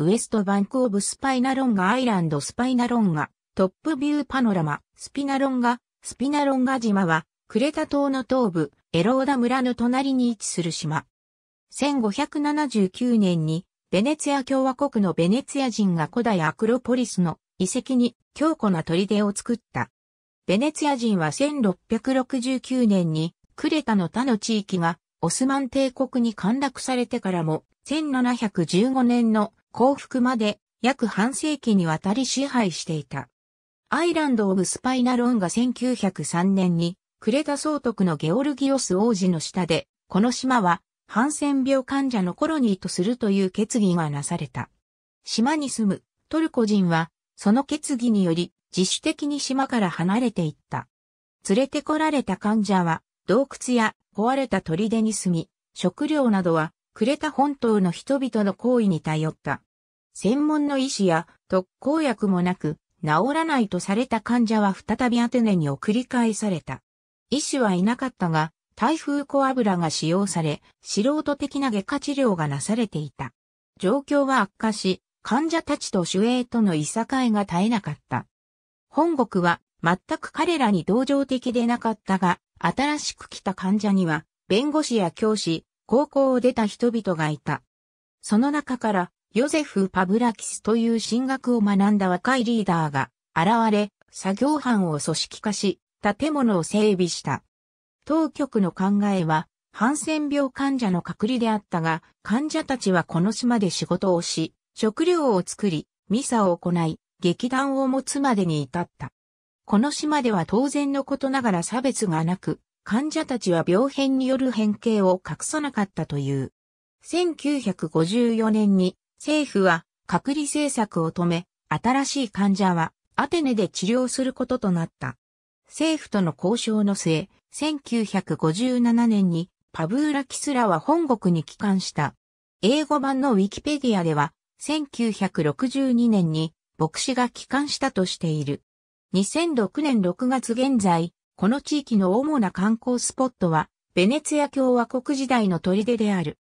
ウエストバンクオブスパイナロンガアイランドスパイナロンガ、トップビューパノラマ、スピナロンガ、スピナロンガ島は、クレタ島の東部、エローダ村の隣に位置する島。1579年に、ベネツィア共和国のベネツィア人が古代アクロポリスの遺跡に強固な砦を作った。ベネツィア人は1669年にクレタの他の地域がオスマン帝国に陥落されてからも1715年の降伏まで約半世紀にわたり支配していた。アイランド・オブ・スパイナロンが1903年に、クレタ総督のゲオルギオス王子の下で、この島は、ハンセン病患者のコロニーとするという決議がなされた。島に住むトルコ人は、その決議により、自主的に島から離れていった。連れてこられた患者は、洞窟や壊れた砦に住み、食料などはクレタ本島の人々の行為に頼った。専門の医師や特効薬もなく、治らないとされた患者は再びアテネに送り返された。医師はいなかったが、台風小油が使用され、素人的な外科治療がなされていた。状況は悪化し、患者たちと守衛とのいさかいが絶えなかった。本国は全く彼らに同情的でなかったが、新しく来た患者には、弁護士や教師、高校を出た人々がいた。その中から、ヨゼフ・パブラキスという進学を学んだ若いリーダーが現れ、作業班を組織化し、建物を整備した。当局の考えは、ハンセン病患者の隔離であったが、患者たちはこの島で仕事をし、食料を作り、ミサを行い、劇団を持つまでに至った。この島では当然のことながら差別がなく、患者たちは病変による変形を隠さなかったという。1954年に政府は隔離政策を止め、新しい患者はアテネで治療することとなった。政府との交渉の末、1957年にパブーラ・キスラは本国に帰還した。英語版のウィキペディアでは、1962年に牧師が帰還したとしている。2006年6月現在、この地域の主な観光スポットは、ベネツィア共和国時代の砦である。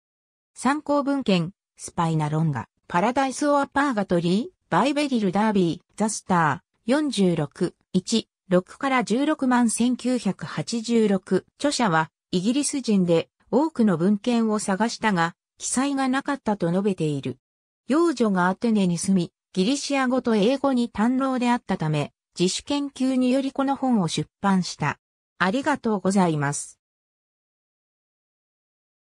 参考文献、スパイナロンガ、パラダイスオアパーガトリー、バイベリルダービー、ザスター、46、1、6から16万1986。著者は、イギリス人で、多くの文献を探したが、記載がなかったと述べている。幼女がアテネに住み、ギリシア語と英語に堪能であったため、自主研究によりこの本を出版した。ありがとうございます。